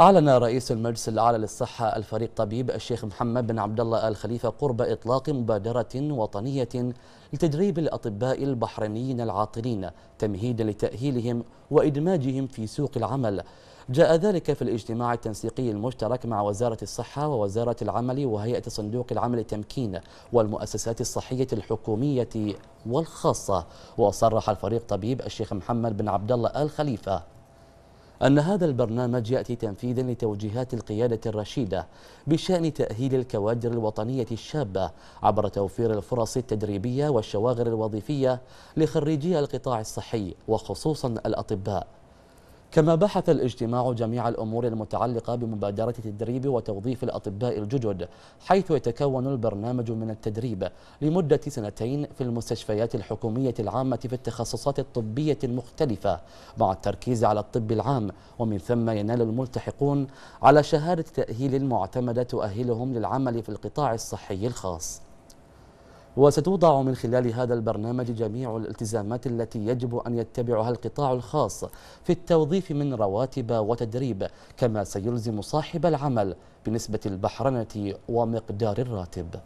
أعلن رئيس المجلس الأعلى للصحة الفريق طبيب الشيخ محمد بن عبد الله آل خليفة قرب إطلاق مبادرة وطنية لتدريب الأطباء البحرينيين العاطلين تمهيدا لتأهيلهم وإدماجهم في سوق العمل جاء ذلك في الاجتماع التنسيقي المشترك مع وزارة الصحة ووزارة العمل وهيئة صندوق العمل التمكين والمؤسسات الصحية الحكومية والخاصة وصرح الفريق طبيب الشيخ محمد بن عبد الله آل خليفة أن هذا البرنامج يأتي تنفيذا لتوجيهات القيادة الرشيدة بشأن تأهيل الكوادر الوطنية الشابة عبر توفير الفرص التدريبية والشواغر الوظيفية لخريجي القطاع الصحي وخصوصا الأطباء كما بحث الاجتماع جميع الأمور المتعلقة بمبادرة تدريب وتوظيف الأطباء الجدد حيث يتكون البرنامج من التدريب لمدة سنتين في المستشفيات الحكومية العامة في التخصصات الطبية المختلفة مع التركيز على الطب العام ومن ثم ينال الملتحقون على شهادة تأهيل معتمدة تؤهلهم للعمل في القطاع الصحي الخاص وستوضع من خلال هذا البرنامج جميع الالتزامات التي يجب أن يتبعها القطاع الخاص في التوظيف من رواتب وتدريب كما سيلزم صاحب العمل بنسبة البحرنة ومقدار الراتب